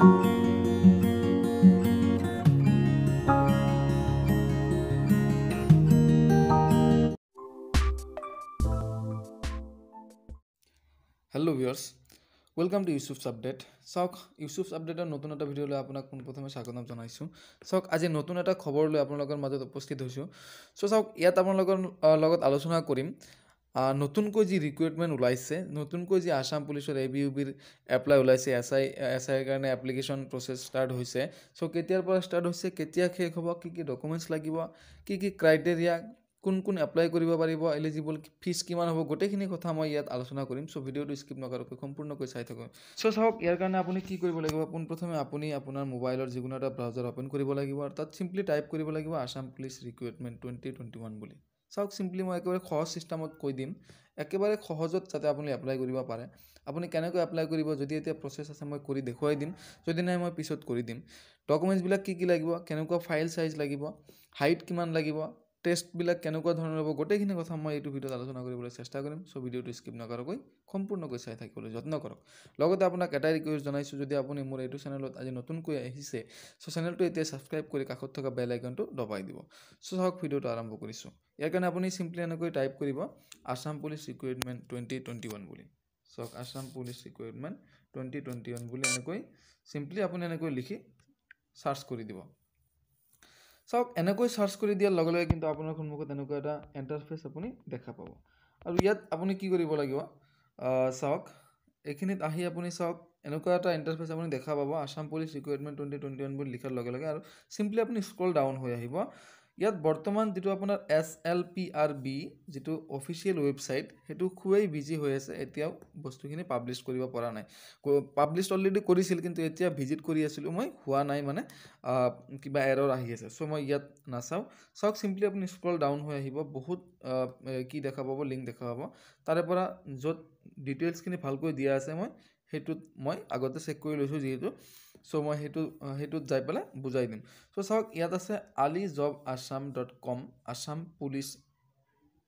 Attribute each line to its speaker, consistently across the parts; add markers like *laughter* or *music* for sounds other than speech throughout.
Speaker 1: Hello' viewers welcome to Yusuf's update চাওক ইউচুফছ আপডেটৰ নতুন এটা ভিডিঅ' লৈ আপোনাক পোনপ্ৰথমে স্বাগতম জনাইছোঁ চাওক আজি নতুন এটা খবৰ লৈ আপোনালোকৰ মাজত উপস্থিত হৈছোঁ চ' চাওক ইয়াত আপোনালোকৰ লগত আলোচনা কৰিম নতুনকৈ যি ৰিকুইটমেণ্ট ওলাইছে নতুনকৈ যি আসাম পুলিচৰ এ বি ইউ বিৰ এপ্লাই ওলাইছে এছ আই এছ আইৰ কাৰণে এপ্লিকেশ্যন প্ৰচেছ ষ্টাৰ্ট হৈছে চ' কেতিয়াৰ পৰা ষ্টাৰ্ট হৈছে কেতিয়া শেষ হ'ব কি কি ডকুমেণ্টছ লাগিব কি কি ক্ৰাইটেৰিয়া কোন কোন এপ্লাই কৰিব পাৰিব এলিজিবল ফিজ কিমান হ'ব গোটেইখিনি কথা মই ইয়াত আলোচনা কৰিম চ' ভিডিঅ'টো স্কিপ নকৰাকৈ সম্পূৰ্ণকৈ চাই থাকোঁ চ' চাওক ইয়াৰ কাৰণে আপুনি কি কৰিব লাগিব পোনপ্ৰথমে আপুনি আপোনাৰ মোবাইলৰ যিকোনো এটা ব্ৰাউজাৰ অ'পেন কৰিব লাগিব আৰু তাত চিম্পলি টাইপ কৰিব লাগিব Assam police recruitment twenty twenty one বুলি চাওক চিম্পলি মই একেবাৰে সহজ ছিষ্টেমত কৈ দিম একেবাৰে সহজত যাতে আপুনি এপ্লাই কৰিব পাৰে আপুনি কেনেকৈ এপ্লাই কৰিব যদি এতিয়া প্ৰচেছ আছে মই কৰি দেখুৱাই দিম যদি নাই মই পিছত কৰি দিম ডকুমেণ্টছবিলাক কি কি লাগিব কেনেকুৱা ফাইল চাইজ লাগিব হাইট কিমান লাগিব টেষ্টবিলাক কেনেকুৱা ধৰণৰ হ'ব গোটেইখিনি কথা মই এইটো ভিডিঅ'ত আলোচনা কৰিবলৈ চেষ্টা কৰিম চ' ভিডিঅ'টো স্কিপ নকৰাকৈ সম্পূৰ্ণকৈ চাই থাকিবলৈ যত্ন কৰক লগতে আপোনাক এটাই ৰিকুৱেষ্ট জনাইছোঁ যদি আপুনি মোৰ এইটো চেনেলত আজি নতুনকৈ আহিছে চ' চেনেলটো এতিয়া ছাবস্ক্ৰাইব কৰি কাষত থকা বেল আইকনটো দবাই দিব চ' চাওক ভিডিঅ'টো আৰম্ভ কৰিছোঁ ইয়াৰ কাৰণে আপুনি চিম্পলি এনেকৈ টাইপ কৰিব Assam police recruitment twenty twenty one বুলি চাওক Assam police recruitment twenty twenty one বুলি এনেকৈ চিম্পলি আপুনি এনেকৈ লিখি ছাৰ্চ কৰি দিব চাওক এনেকৈ চাৰ্চ কৰি দিয়াৰ লগে লগে কিন্তু আপোনাৰ সন্মুখত তেনেকুৱা এটা এণ্টাৰফেচ আপুনি দেখা পাব আৰু ইয়াত আপুনি কি কৰিব লাগিব চাওক এইখিনিত আহি আপুনি চাওক এনেকুৱা এটা ইণ্টাৰফেচ আপুনি দেখা পাব Assam police recruitment twenty twenty one বুলি লিখাৰ লগে লগে আৰু চিম্পলি আপুনি স্ক্ৰল ডাউন হৈ আহিব ইয়াত বৰ্তমান যিটো আপোনাৰ S L P R B যিটো অফিচিয়েল ৱেবছাইট সেইটো খুবেই বিজি হৈ আছে এতিয়াও বস্তুখিনি পাব্লিছ কৰিব পৰা নাই পাব্লিছ অলৰেডি কৰিছিল কিন্তু এতিয়া ভিজিট কৰি আছিলোঁ মই হোৱা নাই মানে কিবা এৰৰ আহি আছে চ' মই ইয়াত নাচাওঁ চাওক চিম্পলি আপুনি স্ক্ৰল ডাউন হৈ আহিব বহুত কি দেখা পাব লিংক দেখা পাব তাৰে পৰা য'ত ডিটেইলছখিনি ভালকৈ দিয়া আছে মই সেইটোত মই আগতে চেক কৰি লৈছোঁ যিহেতু চ' মই সেইটো সেইটোত যাই পেলাই বুজাই দিম চ' চাওক ইয়াত আছে all job Assam dot com Assam police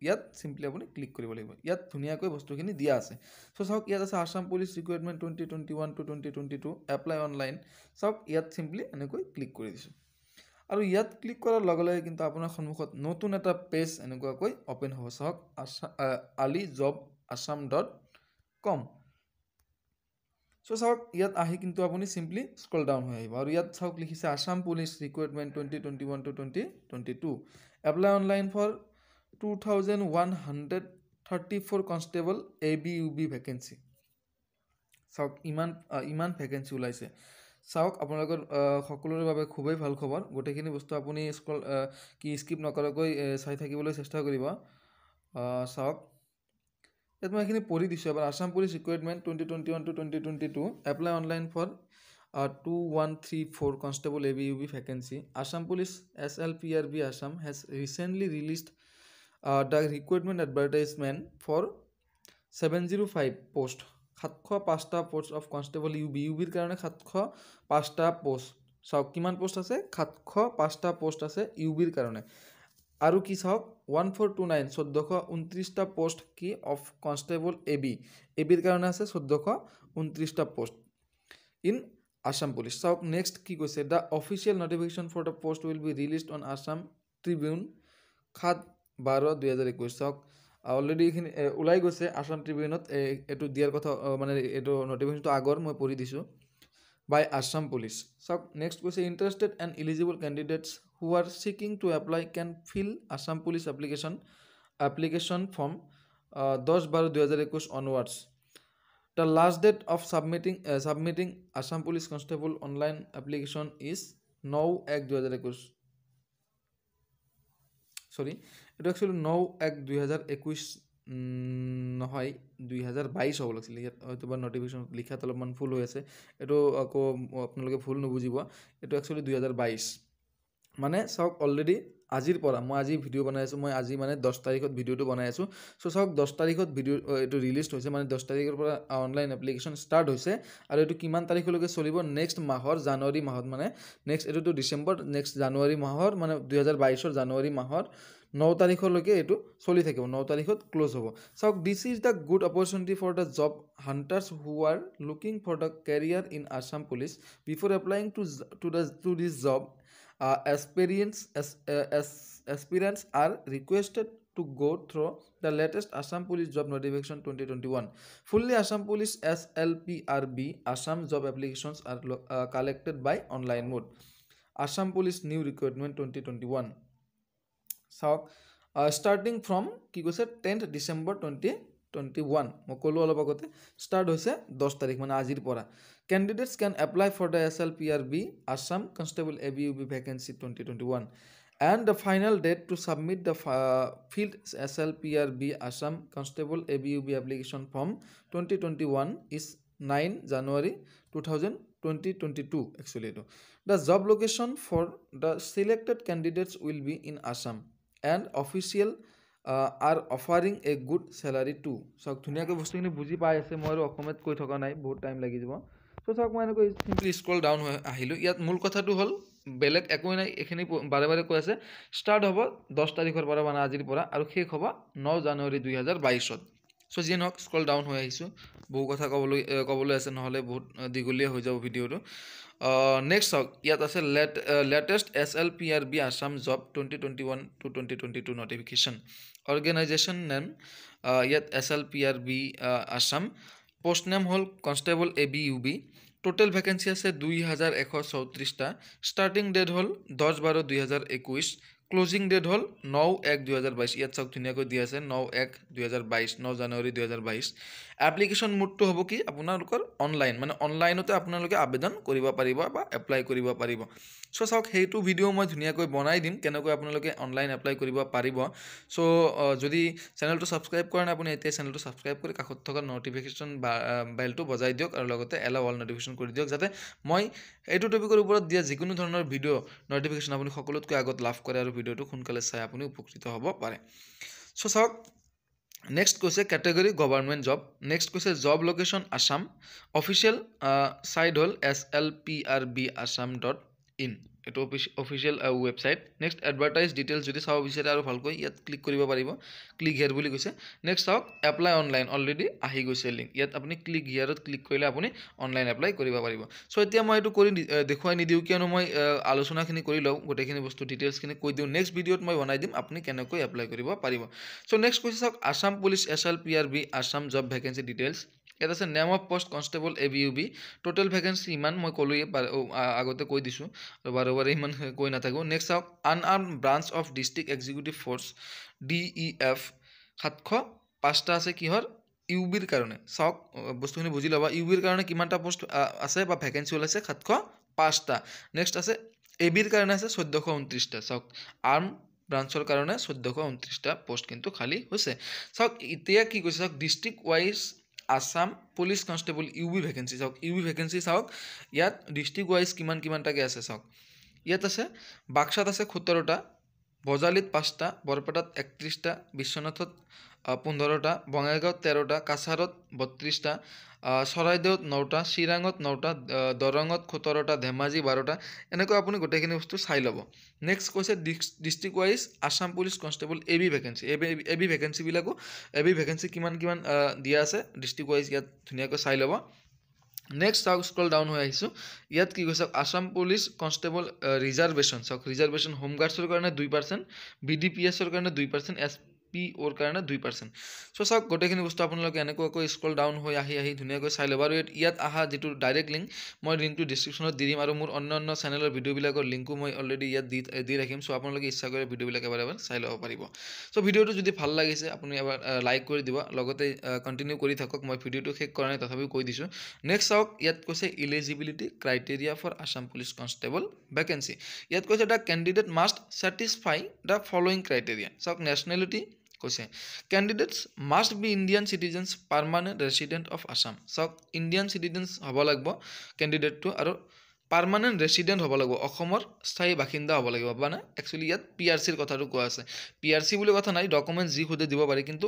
Speaker 1: ইয়াত চিম্পলি আপুনি ক্লিক কৰিব লাগিব ইয়াত ধুনীয়াকৈ বস্তুখিনি দিয়া আছে চ' চাওক ইয়াত আছে Assam police recruitment twenty twenty one to twenty twenty two apply online চাওক ইয়াত চিম্পলি এনেকৈ ক্লিক কৰি দিছোঁ আৰু ইয়াত ক্লিক কৰাৰ লগে লগে কিন্তু আপোনাৰ সন্মুখত নতুন এটা পেজ এনেকুৱাকৈ অ'পেন হ'ব চাওক আছা all job Assam dot com so' চাওক ইয়াত আহি কিন্তু আপুনি চিম্পলি স্ক্ৰল ডাউন হৈ আহিব আৰু ইয়াত চাওক লিখিছে Assam police recruitment twenty twenty one to twenty twenty two apply online for two thousand one hundred thirty four constable A B U B vacancy চাওক ইমান ইমান ভেকেঞ্চি ওলাইছে চাওক আপোনালোকৰ সকলোৰে বাবে খুবেই ভাল খবৰ গোটেইখিনি বস্তু আপুনি স্কল কি স্কিপ নকৰাকৈ চাই থাকিবলৈ চেষ্টা কৰিব চাওক ইয়াত মই এইখিনি পঢ়ি দিছোঁ এবাৰ Assam police recruitment twenty twenty one to twenty twenty two apply online for two one three four constable A B U B vacancy Assam police S L P R B Assam has recently released the recruitment advertisement for seven zero' five post সাতশ পাঁচটা post of constable U B U বিৰ কাৰণে সাতশ পাঁচটা post চাওক কিমান post আছে সাতশ পাঁচটা পষ্ট আছে ইউ বিৰ কাৰণে আৰু কি চাওক ওৱান ফ'ৰ টু নাইন চৈধ্যশ ঊনত্ৰিছটা পষ্ট কি of constable A B A বিৰ কাৰণে আছে চৈধ্যশ ঊনত্ৰিছটা পষ্ট ইন আছাম পুলিচ চাওক নেক্সট কি কৈছে the official notification for the post will be release on Assam Tribune সাত বাৰ দুহেজাৰ একৈছ চাওক অলৰেডি এইখিনি ওলাই গৈছে আছাম ট্ৰিবিউনত এইটো দিয়াৰ কথা মানে এইটো ন'টিফিকেশ্যনটো আগৰ মই পঢ়ি দিছোঁ বাই আছাম পুলিচ চাওক নেক্সট কৈছে interested and eligible candidates who are seeking to apply can fill Assam police application application form দহ বাৰ দুহেজাৰ একৈছ onwards the last date of submitting submitting Assam police constable online application is now এক দুহেজাৰ একৈছ চৰি এইটো একচুৱেলি নৌ এক দুহেজাৰ একৈছ নহয় দুহেজাৰ বাইছ হ'ব লাগিছিল ইয়াত হয়তো বা নটিফিকেশ্যন লিখাত অলপমান ভুল হৈ আছে এইটো আকৌ আপোনালোকে ভুল নুবুজিব এইটো একচুৱেলি দুহেজাৰ বাইছ মানে চাওক অলৰেডি আজিৰ পৰা মই আজি ভিডিঅ' বনাই আছোঁ মই আজি মানে দহ তাৰিখত ভিডিঅ'টো বনাই আছোঁ চ' চাওক দহ তাৰিখত ভিডিঅ' এইটো ৰিলিজ হৈছে মানে দহ তাৰিখৰ পৰা অনলাইন এপ্লিকেশ্যন ষ্টাৰ্ট হৈছে আৰু এইটো কিমান তাৰিখলৈকে চলিব নেক্সট মাহৰ জানুৱাৰী মাহত মানে নেক্সট এইটোতো ডিচেম্বৰ নেক্সট জানুৱাৰী মাহৰ মানে দুহেজাৰ বাইছৰ জানুৱাৰী মাহৰ ন তাৰিখলৈকে এইটো চলি থাকিব ন তাৰিখত ক্ল'জ হ'ব চাওক this is the good opportunity for the job hunters who are looking for the career in Assam police before applying to to the to this job uh, aspirants, as, uh, as, aspirants are requested to go through the latest Assam Police Job Notification 2021. Fully Assam Police SLPRB Assam job applications are uh, collected by online mode. Assam Police New Recruitment 2021. So, uh, starting from 10th December 2021. Twenty one মই ক'লোঁ অলপ আগতে start হৈছে দহ তাৰিখ মানে আজিৰ পৰা candidates can apply for the S L P R B Assam constable A B U B vacancy twenty twenty one and the final date to submit the field S L P R B Assam constable A B U B application form twenty twenty one is nine January two thousand twenty twenty two actually এইটো the job location for the selected candidates will be in Assam and official are offering a good salary too চাওক ধুনীয়াকৈ বস্তুখিনি বুজি পাই আছে মই আৰু অসমত কৈ থকা নাই বহুত টাইম লাগি যাব চ' চাওক মই এনেকৈ চিম্পলি স্ক্ৰল ডাউন হৈ আহিলোঁ ইয়াত মূল কথাটো হ'ল বেলেগ একোৱেই নাই এইখিনি বাৰে বাৰে কৈ আছে ষ্টাৰ্ট হ'ব দহ তাৰিখৰ পৰা মানে আজিৰ পৰা আৰু শেষ হ'ব ন জানুৱাৰী দুই হাজাৰ বাইছত চ' যিয়ে নহওক স্ক্ৰল ডাউন হৈ আহিছোঁ বহু কথা ক'বলৈ ক'বলৈ আছে নহ'লে বহুত দীঘলীয়া হৈ যাব ভিডিঅ'টো নেক্সট চাওক ইয়াত আছে let latest S L P R B Assam job twenty twenty one to twenty twenty two notification organization name ইয়াত S L P R B Assam post name হ'ল constable A B U B total vacancy আছে দুই হাজাৰ এশ চৌত্ৰিছটা starting date হ'ল দহ বাৰ দুই হাজাৰ একৈছ ক্লোজিং ডেট হ'ল নও এক দুহেজাৰ বাইছ ইয়াত চাওক ধুনীয়াকৈ দিয়া আছে নও এক দুহেজাৰ বাইছ ন জানুৱাৰী দুহেজাৰ বাইছ এপ্লিকেশ্যন মোডটো হ'ব কি আপোনালোকৰ অনলাইন মানে অনলাইনতে আপোনালোকে আবেদন কৰিব পাৰিব বা এপ্লাই কৰিব পাৰিব চ' চাওক সেইটো ভিডিঅ' মই ধুনীয়াকৈ বনাই দিম কেনেকৈ আপোনালোকে অনলাইন এপ্লাই কৰিব পাৰিব চ' যদি চেনেলটো ছাবস্ক্ৰাইব কৰা নাই আপুনি এতিয়া চেনেলটো ছাবস্ক্ৰাইব কৰি কাষত থকা নটিফিকেশ্যন বেলটো বজাই দিয়ক আৰু লগতে এলা অল নটিফিকেশ্যন কৰি দিয়ক যাতে মই এইটো টপিকৰ ওপৰত দিয়া যিকোনো ধৰণৰ ভিডিঅ' নটিফিকেশ্যন আপুনি সকলোতকৈ আগত লাভ কৰে আৰু ভিডিঅ'টো সোনকালে চাই আপুনি উপকৃত হ'ব পাৰে চ' চাওক নেক্সট কৈছে কেটেগৰী গভৰ্ণমেণ্ট জব নেক্সট কৈছে job location Assam official site হ'ল S L P R B Assam dot in এইটো official website next advertise details যদি চাব বিচাৰে আৰু ভালকৈ ইয়াত ক্লিক কৰিব পাৰিব ক্লিক হেয়াৰ বুলি কৈছে নেক্সট চাওক এপ্লাই অনলাইন অলৰেডি আহি গৈছে লিংক ইয়াত আপুনি ক্লিক হিয়াৰত ক্লিক কৰিলে আপুনি অনলাইন এপ্লাই কৰিব পাৰিব চ' এতিয়া মই এইটো কৰি দেখুৱাই নিদিওঁ কিয়নো মই আলোচনাখিনি কৰি লওঁ গোটেইখিনি বস্তু ডিটেইলছখিনি কৈ দিওঁ নেক্সট ভিডিঅ'ত মই বনাই দিম আপুনি কেনেকৈ এপ্লাই কৰিব পাৰিব চ' নেক্সট কৈছে চাওক Assam police S L P R B Assam job vacancy details ইয়াত আছে name of post constable A B U B total vacancy ইমান মই ক'লোৱে আগতে কৈ দিছোঁ বাৰে বাৰে ইমান *laughs* কৈ নাথাকোঁ নেক্সট চাওক unarmed branch of district executive force D E F সাতশ পাঁচটা আছে কিহৰ ইউ বিৰ কাৰণে চাওক বস্তুখিনি বুজি ল'বা ইউ বিৰ কাৰণে কিমানটা পষ্ট আছে বা ভেকেঞ্চি ওলাইছে সাতশ পাঁচটা নেক্সট আছে এ বিৰ কাৰণে আছে চৈধ্যশ ঊনত্ৰিছটা চাওক আৰ্ম ব্ৰাঞ্চৰ কাৰণে চৈধ্যশ ঊনত্ৰিছটা পষ্ট কিন্তু খালী হৈছে চাওক এতিয়া কি কৈছে চাওক district wise Assam police constable U B vacancy চাওক ইউ বি ভেকেঞ্চি চাওক ইয়াত ডিষ্ট্ৰিক্ট ৱাইজ কিমান কিমানটাকে আছে চাওক ইয়াত আছে বাক্সাত আছে সোতৰটা বজালিত পাঁচটা বৰপেটাত একত্ৰিছটা বিশ্বনাথত পোন্ধৰটা বঙাইগাঁৱত তেৰটা কাছাৰত বত্ৰিছটা চৰাইদেউত নটা চিৰাঙত নটা দৰঙত সোতৰটা ধেমাজি বাৰটা এনেকৈ আপুনি গোটেইখিনি বস্তু চাই ল'ব নেক্সট কৈছে dist district wise Assam police constable A B vacancy A B A B ভেকেঞ্চিবিলাকো এ বি ভেকেঞ্চি কিমান কিমান দিয়া আছে ডিষ্ট্ৰিক্ট ৱাইজ ইয়াত ধুনীয়াকৈ চাই ল'ব নেক্সট চাওক স্কল ডাউন হৈ আহিছোঁ ইয়াত কি কৈছে আছাম পুলিচ কনষ্টেবল ৰিজাৰ্ভেশ্যন চাওক ৰিজাৰ্ভেশ্যন হোমগাৰ্ডছৰ কাৰণে দুই পাৰ্চেণ্ট বি ডি পি এছৰ কাৰণে দুই পাৰ্চেণ্ট এছ পি অ'ৰ কাৰণে দুই পাৰ্চেণ্ট চ' চাওক গোটেইখিনি বস্তু আপোনালোকে এনেকুৱাকৈ স্ক্ৰল ডাউন হৈ আহি আহি ধুনীয়াকৈ চাই ল'ব আৰু ইয়াত অহা যিটো ডাইৰেক্ট লিংক মই লিংকটো ডিছক্ৰিপশ্যনত দি দিম আৰু মোৰ অন্য অন্য চেনেলৰ ভিডিঅ'বিলাকৰ লিংকো মই অলৰেডি ইয়াত দি ৰাখিম চ' আপোনালোকে ইচ্ছা কৰে ভিডিঅ'বিলাক এবাৰ এবাৰ চাই ল'ব পাৰিব চ' ভিডিঅ'টো যদি ভাল লাগিছে আপুনি এবাৰ লাইক কৰি দিব লগতে কণ্টিনিউ কৰি থাকক মই ভিডিঅ'টো শেষ কৰা নাই তথাপিও কৈ দিছোঁ নেক্সট চাওক ইয়াত কৈছে eligibility criteria for Assam police constable vacancy ইয়াত কৈছে এটা candidate must satisfy the following criteria চাওক নেশ্যনেলিটি কৈছে candidates must be Indian citizens permanent resident of Assam চাওক ইণ্ডিয়ান চিটিজেনছ হ'ব লাগিব কেণ্ডিডেটটো আৰু পাৰ্মানেণ্ট ৰেচিডেণ্ট হ'ব লাগিব অসমৰ স্থায়ী বাসিন্দা হ'ব লাগিব মানে একচুৱেলি ইয়াত পি আৰ চিৰ কথাটো কোৱা আছে পি আৰ চি বুলি কথা নাই ডকুমেণ্টছ যি সুধে দিব পাৰি কিন্তু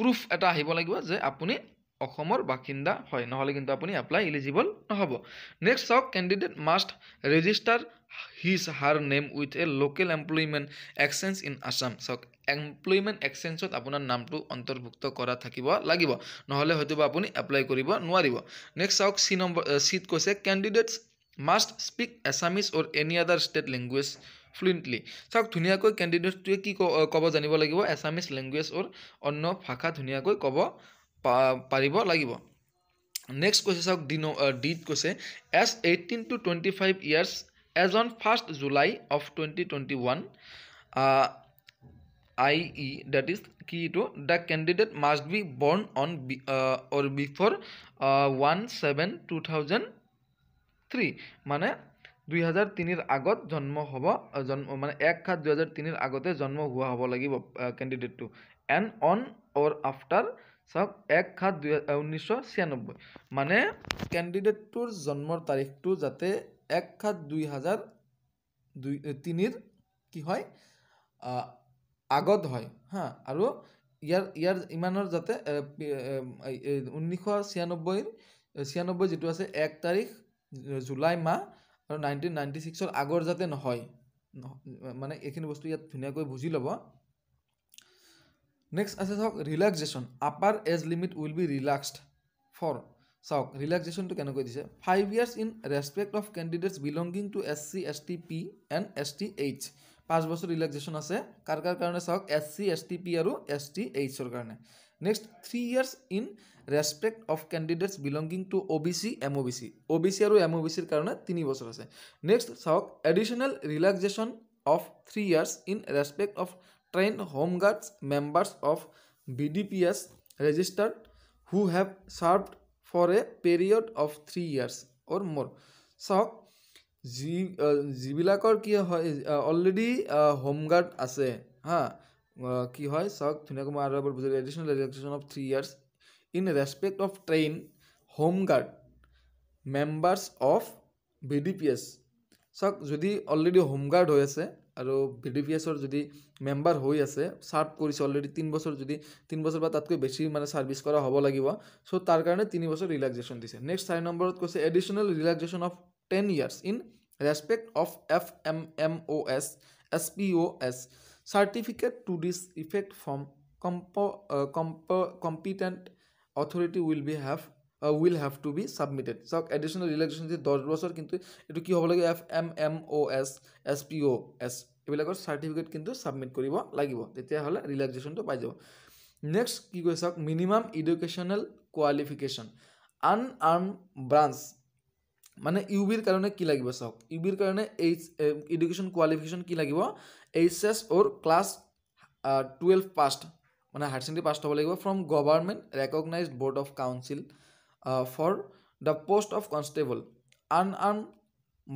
Speaker 1: প্ৰুফ এটা আহিব লাগিব যে আপুনি অসমৰ বাসিন্দা হয় নহ'লে কিন্তু আপুনি এপ্লাই ইলিজিবল নহ'ব নেক্সট চাওক candidate must register his her name with a local employment exchange in Assam চাওক এমপ্লয়মেণ্ট এক্সেঞ্জত আপোনাৰ নামটো অন্তৰ্ভুক্ত কৰা থাকিব লাগিব নহ'লে হয়তো বা আপুনি এপ্লাই কৰিব নোৱাৰিব নেক্সট চাওক চি নম্বৰ চিত কৈছে candidates must speak Assamese or any other state language fluently চাওক ধুনীয়াকৈ কেণ্ডিডেটটোৱে কি ক'ব জানিব লাগিব এছামিজ লেংগুৱেজ অ'ৰ অন্য ভাষা ধুনীয়াকৈ ক'ব পাৰিব লাগিব নেক্সট কৈছে চাওক ডি ন ডিত কৈছে as eighteen to twenty five years age on first July of twenty twenty one I E date is কি এইটো the candidate must be born on or before one seven two thousand three মানে দুই হাজাৰ তিনিৰ আগত জন্ম হ'ব জন্ম মানে এক সাত দুই হাজাৰ তিনিৰ আগতে জন্ম হোৱা হ'ব লাগিব কেণ্ডিডেটটো এণ্ড অন অৰ আফটাৰ চাওক এক সাত দুই ঊনৈছশ ছিয়ানব্বৈ মানে কেণ্ডিডেটটোৰ জন্মৰ তাৰিখটো যাতে এক সাত দুই হাজাৰ দুই তিনিৰ কি হয় আগত হয় হা আৰু ইয়াৰ ইয়াৰ ইমানৰ যাতে ঊনৈছশ ছিয়ানব্বৈৰ ছিয়ানব্বৈ যিটো আছে এক তাৰিখ জুলাই মাহ আৰু নাইনটিন নাইণ্টি ছিক্সৰ আগৰ যাতে নহয় মানে এইখিনি বস্তু ইয়াত ধুনীয়াকৈ বুজি ল'ব নেক্সট আছে চাওক relaxation upper age limit will be relaxed for চাওক ৰিলেক্সেশ্যনটো কেনেকৈ দিছে five years in respect of candidates belonging to S C S T P and S T H পাঁচ বছর রিল্যাক্সেশন আছে কার কার কারণে চাওক এস সি এস টি পি আর এস টি এইচর কারণে next three years in respect of candidates belonging to O B C M O B C O B C or M O B সির কারণে তিন বছর আছে নেক্সট চাওক additional relaxation of three years in respect of trained home guards members of BDPS registered who have served for a period of three years or more চাওক যি যিবিলাকৰ কি হয় অলৰেডি হোমগাৰ্ড আছে হা কি হয় চাওক ধুনীয়াকৈ মই আৰু এবাৰ বুজি additional relaxation of three years in respect of trained home guard members of V D P S চাওক যদি অলৰেডি হোমগাৰ্ড হৈ আছে আৰু ভি ডি পি এছৰ যদি মেম্বাৰ হৈ আছে চাৰ্ভ কৰিছে অলৰেডি বছৰ যদি বছৰ বা তাতকৈ বেছি মানে ছাৰ্ভিচ কৰা হ'ব লাগিব চ' তাৰ কাৰণে তিনি বছৰ ৰিলেক্সেশ্যন দিছে নেক্সট চাৰি নম্বৰত কৈছে additional relaxation of ten years in respect of FMMOS SPOS certificate to this effect from compo, uh, compo, competent authority will be have uh, will have to be submitted so additional relaxation the 10 বছৰ কিন্তু এটো কি হ'ব লাগে FMMOS SPOS এবিলাক certificate কিন্তু submit কৰিব লাগিব তেতিয়া হলে relaxation তো পাই যাব next কি কৈছক minimum educational qualification unarmed branch মানে ইউ বিৰ কাৰণে কি লাগিব চাওক ইউ বিৰ কাৰণে এইচ এডুকেশ্যন কোৱালিফিকেশ্যন কি লাগিব H S or class twelve passed মানে হায়াৰ ছেকেণ্ডেৰী পাষ্ট হ'ব লাগিব from government recognized board of council for the post of constable unarmed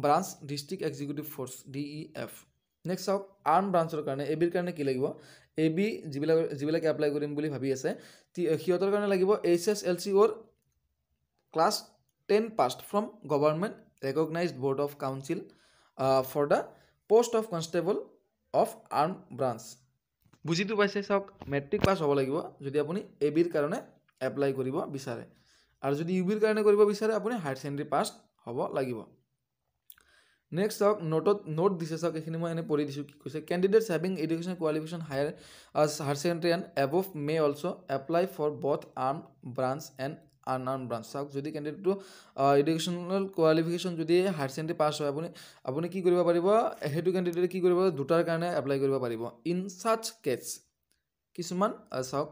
Speaker 1: branch district executive force D E F next চাওক armed ব্ৰাঞ্চৰ কাৰণে A বিৰ কাৰণে কি লাগিব এ বি যিবিলাক যিবিলাকে এপ্লাই কৰিম বুলি ভাবি আছে সিহঁতৰ কাৰণে লাগিব H S L C or class ten passed from government recognized board of council for the post of constable of armed branch বুজিটো পাইছে চাওক মেট্ৰিক পাছ হ'ব লাগিব যদি আপুনি এ বিৰ কাৰণে এপ্লাই কৰিব বিচাৰে আৰু যদি ইউ বিৰ কাৰণে কৰিব বিচাৰে আপুনি হায়াৰ ছেকেণ্ডেৰী পাছ হ'ব লাগিব নেক্সট চাওক নোটত নোট দিছে চাওক এইখিনি মই এনে পঢ়ি দিছোঁ কি কৈছে candidate having education qualification higher higher secondary and above may also' apply for both armed branch and un un branch চাওক যদি কেণ্ডিডেটটো এডুকেশ্যনেল কোৱালিফিকেশ্যন যদি হায়াৰ ছেকেণ্ডেৰী পাছ হয় আপুনি আপুনি কি কৰিব পাৰিব সেইটো কেণ্ডিডেটে কি কৰিব দুটাৰ কাৰণে এপ্লাই কৰিব পাৰিব ইন ছাচ কেছ কিছুমান চাওক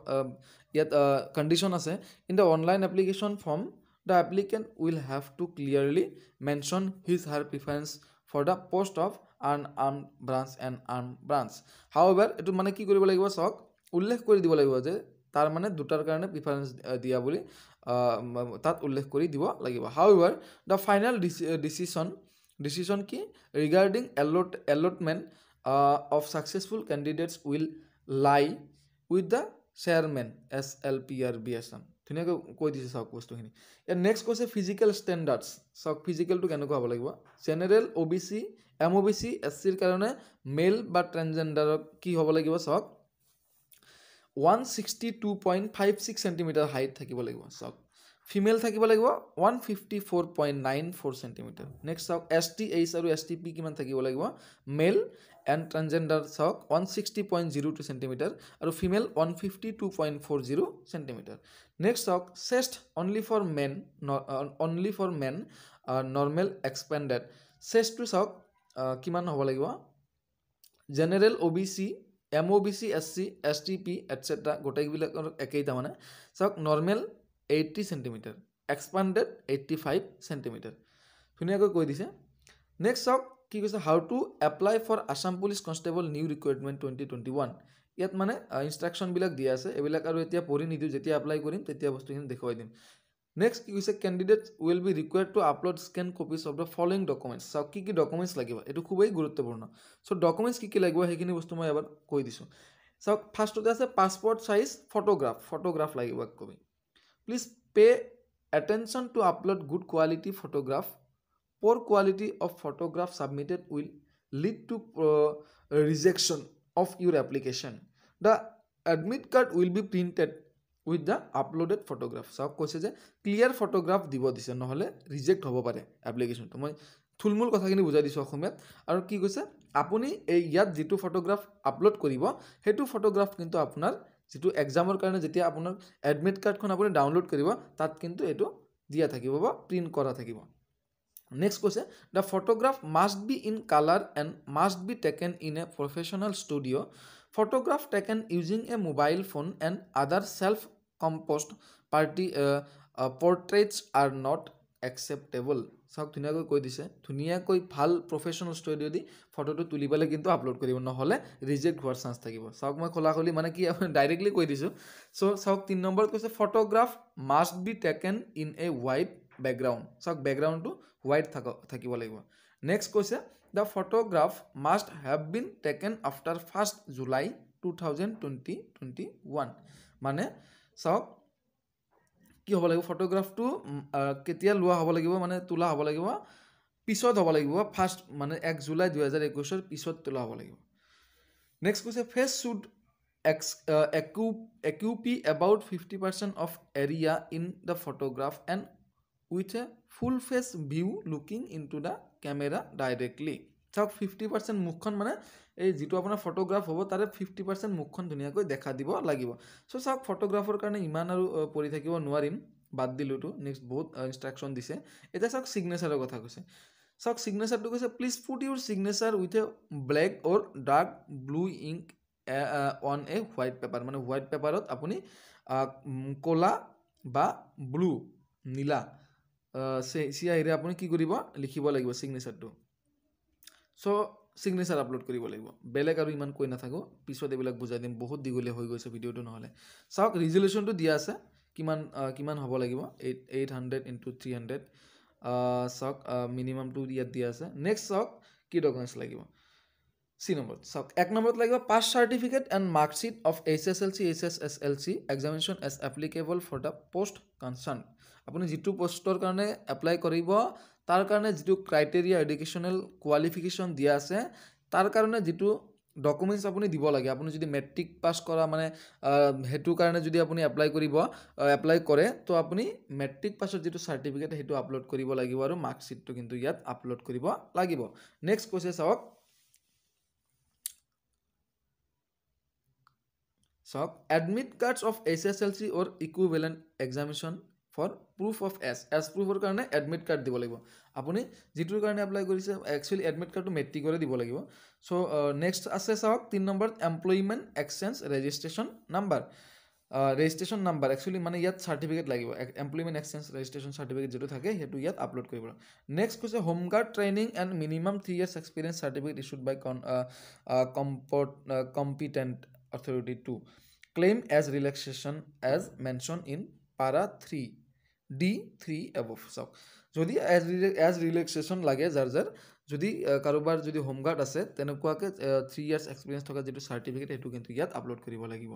Speaker 1: ইয়াত কণ্ডিশ্যন আছে in the online application form the applicant will have to clearly mention his higher preference for the post of unarmed branch and armed branch however এইটো মানে কি কৰিব লাগিব চাওক উল্লেখ কৰি দিব লাগিব যে তাৰ মানে দুটাৰ কাৰণে প্ৰিফাৰেঞ্চ দিয়া বুলি তাত উল্লেখ কৰি দিব লাগিব however the final decision decision কি regarding allot allotment of successful candidates will lie with the chairman S L P R B S M ধুনীয়াকৈ কৈ দিছে চাওক বস্তুখিনি ইয়াত নেক্সট কৈছে ফিজিকেল ষ্টেণ্ডাৰ্ডছ চাওক ফিজিকেলটো কেনেকুৱা হ'ব লাগিব general O' B C M O' B C S চিৰ কাৰণে মেল বা ট্ৰেঞ্জেণ্ডাৰক কি হ'ব লাগিব চাওক one sixty two point five six centimetre height থাকিব লাগিব চাওক ফিমেল থাকিব লাগিব one fifty four point nine four centimetre next চাওক এছ টি এইচ আৰু এছ টি পি কিমান থাকিব লাগিব মেল এণ্ড ট্ৰেঞ্জেণ্ডাৰ চাওক one sixty point zero' two centimetre আৰু female one fifty two point four zero' centimetre next চাওক chest only for men only for men normal expanded চেষ্টটো চাওক uh, কিমান হ'ব লাগিব general O' B C M O' B C S C S T P etcetera গোটেইবিলাকৰ একেইটা মানে চাওক normal eighty centimetre expanded eighty five centimetre ধুনীয়াকৈ কৈ দিছে নেক্সট চাওক কি কৈছে how to apply for Assam police constable new recruitment twenty twenty one ইয়াত মানে ইনষ্ট্ৰাকশ্যনবিলাক দিয়া আছে এইবিলাক আৰু এতিয়া পঢ়ি নিদিওঁ যেতিয়া এপ্লাই কৰিম তেতিয়া বস্তুখিনি দেখুৱাই দিম next you see candidate will be required to upload scan copies of the following documents চাওক কি কি ডকুমেণ্টছ লাগিব এইটো খুবেই গুৰুত্বপূৰ্ণ চ' ডকুমেণ্টছ কি কি লাগিব সেইখিনি বস্তু মই এবাৰ কৈ দিছোঁ চাওক ফাৰ্ষ্টতে আছে পাছপৰ্ট চাইজ ফটোগ্ৰাফ ফটোগ্ৰাফ লাগিব কবি please pay attention to upload good quality photograph poor quality of photograph submitted will lead to rejection of your application the admit card will be printed with the uploaded photograph চাওক কৈছে যে clear photograph দিব দিছে নহ'লে reject হ'ব পাৰে এপ্লিকেশ্যনটো মই থুলমূল কথাখিনি বুজাই দিছোঁ অসমীয়াত আৰু কি কৈছে আপুনি এই ইয়াত যিটো ফটোগ্ৰাফ আপলোড কৰিব সেইটো ফটোগ্ৰাফ কিন্তু আপোনাৰ যিটো এক্সামৰ কাৰণে যেতিয়া আপোনাৰ এডমিট কাৰ্ডখন আপুনি ডাউনলোড কৰিব তাত কিন্তু এইটো দিয়া থাকিব বা প্ৰিণ্ট কৰা থাকিব নেক্সট কৈছে the photograph must be in colour and must be taken in a professional studio' photograph taken using a mobile phone and other self composed party portraits are not acceptable চাওক ধুনীয়াকৈ কৈ দিছে ধুনীয়াকৈ ভাল professional studio' দি ফটোটো তুলিবলৈ কিন্তু upload কৰিব নহ'লে ৰিজেক্ট হোৱাৰ চান্স থাকিব চাওক মই খোলা খুলি মানে কি ডাইৰেক্টলি *laughs* কৈ দিছোঁ চ' চাওক তিনি নম্বৰত কৈছে photograph must be taken in a white background চাওক বেকগ্ৰাউণ্ডটো হোৱাইট থাক থাকিব লাগিব নেক্সট কৈছে the photograph must have been taken after first July two thousand twenty twenty one মানে চাওক কি হ'ব লাগিব ফটোগ্ৰাফটো কেতিয়া লোৱা হ'ব লাগিব মানে তোলা হ'ব লাগিব পিছত হ'ব লাগিব ফাৰ্ষ্ট মানে এক জুলাই দুহেজাৰ একৈছৰ পিছত তোলা হ'ব লাগিব নেক্সট কৈছে ফেচ শ্বুড এক্স একু occupy about fifty percent of area in the photograph and with a full face view looking into the camera directly চাওক ফিফটি পাৰ্চেণ্ট মুখখন মানে এই যিটো আপোনাৰ ফটোগ্ৰাফ হ'ব তাৰে ফিফটি পাৰ্চেণ্ট মুখখন ধুনীয়াকৈ দেখা দিব লাগিব চ' চাওক ফটোগ্ৰাফৰ কাৰণে ইমান আৰু পৰি থাকিব নোৱাৰিম বাদ দিলোঁতো নেক্সট বহুত ইনষ্ট্ৰাকশ্যন দিছে এতিয়া চাওক চিগনেচাৰৰ কথা কৈছে চাওক চিগনেচাৰটো কৈছে please put your signature with a black or dark blue ink on a white paper মানে হোৱাইট পেপাৰত আপুনি ক'লা বা ব্লু নীলা চিয়াহীৰে আপুনি কি কৰিব লিখিব লাগিব চিগনেচাৰটো চ' ছিগনেচাৰ আপলোড কৰিব লাগিব বেলেগ আৰু ইমান কৈ নাথাকোঁ পিছত এইবিলাক বুজাই দিম বহুত দীঘলীয়া হৈ গৈছে ভিডিঅ'টো নহ'লে চাওক ৰিজলিউশ্যনটো দিয়া আছে কিমান কিমান হ'ব লাগিব eight eight hundred into three hundred চাওক মিনিমামটো ইয়াত দিয়া আছে নেক্সট চাওক কি ডকুমেণ্টছ লাগিব চি নম্বৰত চাওক এক নম্বৰত লাগিব pass certificate and marksheet of H S L C H S S L C examination as applicable for the post concern আপুনি যিটো পষ্টৰ কাৰণে এপ্লাই কৰিব তাৰ কাৰণে যিটো ক্ৰাইটেৰিয়া এডুকেশ্যনেল কোৱালিফিকেশ্যন দিয়া আছে তাৰ কাৰণে যিটো ডকুমেণ্টছ আপুনি দিব লাগে আপুনি যদি মেট্ৰিক পাছ কৰা মানে সেইটো কাৰণে যদি আপুনি এপ্লাই কৰিব এপ্লাই কৰে তো আপুনি মেট্ৰিক পাছৰ যিটো চাৰ্টিফিকেট সেইটো আপলোড কৰিব লাগিব আৰু মাৰ্কশ্বিটটো কিন্তু ইয়াত আপলোড কৰিব লাগিব নেক্সট কৈছে চাওক চাওক admit cards of H S L C or equivalent examination for proof of S S প্ৰুফৰ কাৰণে এডমিট কাৰ্ড দিব লাগিব আপুনি যিটোৰ কাৰণে এপ্লাই কৰিছে একচুৱেলি এডমিট কাৰ্ডটো মেট্ৰিকৰে দিব লাগিব চ' নেক্সট আছে চাওক তিনি নম্বৰত employment exchange registration number registration number actually মানে ইয়াত চাৰ্টিফিকেট লাগিব এমপ্লয়মেণ্ট এক্সেঞ্জ ৰেজিষ্ট্ৰেশ্যন চাৰ্টিফিকেট যিটো থাকে সেইটো ইয়াত আপলোড কৰিব নেক্সট কৈছে home guard training and minimum three years experience certificate issued by con competent authority to claim age relaxation as mention in para three D three above চাওক যদি as as relaxation লাগে যাৰ যাৰ যদি কাৰোবাৰ যদি হোমগাৰ্ড আছে তেনেকুৱাকৈ থ্ৰী ইয়াৰ্ছ এক্সপিৰিয়েঞ্চ থকা যিটো চাৰ্টিফিকেট সেইটো কিন্তু ইয়াত আপলোড কৰিব লাগিব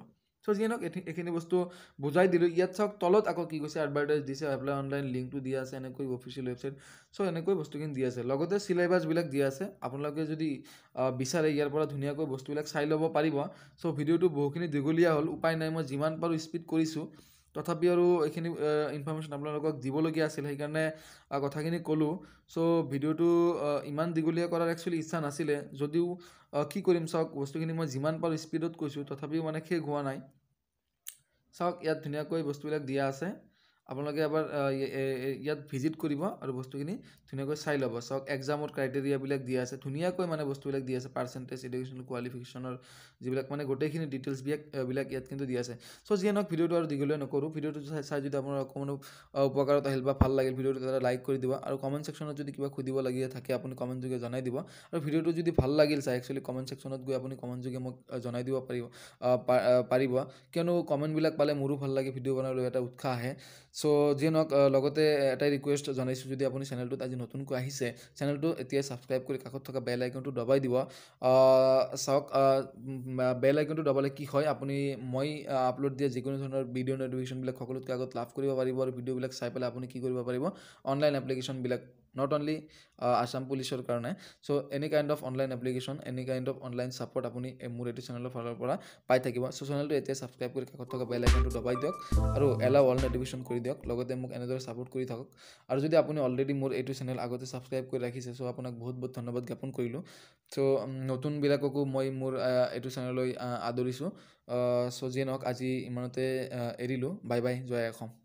Speaker 1: চ' যিয়ে নহওক এইখিনি বস্তু বুজাই দিলোঁ ইয়াত চাওক তলত আকৌ কি কৈছে এডভাৰটাইজ দিছে এপ্লাই অনলাইন লিংকটো দিয়া আছে এনেকৈ অফিচিয়েল ৱেবছাইট চ' এনেকৈ বস্তুখিনি দিয়া আছে লগতে চিলেবাছবিলাক দিয়া আছে আপোনালোকে যদি বিচাৰে ইয়াৰ পৰা ধুনীয়াকৈ বস্তুবিলাক চাই ল'ব পাৰিব চ' ভিডিঅ'টো বহুখিনি দীঘলীয়া হ'ল উপায় নাই মই যিমান পাৰোঁ স্পীড কৰিছোঁ তথাপি আৰু এইখিনি ইনফৰমেশ্যন আপোনালোকক দিবলগীয়া আছিল সেইকাৰণে কথাখিনি ক'লোঁ চ' ভিডিঅ'টো ইমান দীঘলীয়া কৰাৰ একচুৱেলি ইচ্ছা নাছিলে যদিও কি কৰিম চাওক বস্তুখিনি মই যিমান পাৰোঁ স্পীডত কৈছোঁ তথাপিও মানে শেষ হোৱা নাই চাওক ইয়াত ধুনীয়াকৈ বস্তুবিলাক দিয়া আছে আপোনালোকে এবাৰ ইয়াত ভিজিট কৰিব আৰু বস্তুখিনি ধুনীয়াকৈ চাই ল'ব চাওক এক্সামত ক্ৰাইটেৰিয়াবিলাক দিয়া আছে ধুনীয়াকৈ মানে বস্তুবিলাক দিয়া আছে পাৰ্চেণ্টেজ এডুকেশ্যন কোৱালিফিকেশ্যনৰ যিবিলাক মানে গোটেইখিনি ডিটেইলছবিলাকবিলাক ইয়াত কিন্তু দিয়া আছে চ' যিয়ে নহওক ভিডিঅ'টো আৰু দীঘলীয়া নকৰোঁ ভিডিঅ'টো চাই চাই যদি আপোনাৰ অকণমান উপকাৰত আহিল বা ভাল লাগিল ভিডিঅ'টো এটা লাইক কৰি দিব আৰু কমেণ্ট ছেকশ্যনত যদি কিবা সুধিব সুধিবলগীয়া থাকে আপুনি কমেণ্ট যোগে জনাই দিব আৰু ভিডিঅ'টো যদি ভাল লাগিল চাই একচুৱেলি কমেণ্ট ছেকশ্যনত গৈ আপুনি কমেণ্ট যোগে মোক জনাই দিব পাৰিব পাৰিব কিয়নো কমেণ্টবিলাক পালে মোৰো ভাল লাগে ভিডিঅ' বনাবলৈ এটা উৎসাহ আহে চ' যিয়ে নহওক লগতে এটাই ৰিকুৱেষ্ট জনাইছোঁ যদি আপুনি চেনেলটোত আজি নতুনকৈ আহিছে চেনেলটো এতিয়াই ছাবস্ক্ৰাইব কৰি কাষত থকা বেল আইকনটো দবাই দিব চাওক বেল আইকনটো দবালে কি হয় আপুনি মই আপলোড দিয়া যিকোনো ধৰণৰ ভিডিঅ' নটিফিকেশ্যনবিলাক সকলোতকৈ আগত লাভ কৰিব পাৰিব আৰু ভিডিঅ'বিলাক চাই পেলাই আপুনি কি কৰিব পাৰিব অনলাইন এপ্লিকেশ্যনবিলাক নট অনলি আসাম পুলিচৰ কাৰণে so' any kind of online application any kind of online support আপুনি মোৰ এইটো চেনেলৰ ফালৰ পৰা পাই থাকিব চ' চেনেলটো এতিয়া ছাবস্ক্ৰাইব কৰি কাষত থকা বেল আইকনটো দবাই দিয়ক আৰু এলাও অল নটিফিকেশ্যন কৰি দিয়ক লগতে মোক এনেদৰে ছাপৰ্ট কৰি থাকক আৰু যদি আপুনি অলৰেডি মোৰ এইটো চেনেল আগতে ছাবস্ক্ৰাইব কৰি ৰাখিছে চ' আপোনাক বহুত বহুত ধন্যবাদ জ্ঞাপন কৰিলোঁ চ' নতুনবিলাককো মই মোৰ এইটো চেনেললৈ আদৰিছোঁ চ' যিয়ে নহওক আজি ইমানতে এৰিলোঁ বাই বাই জয় অসম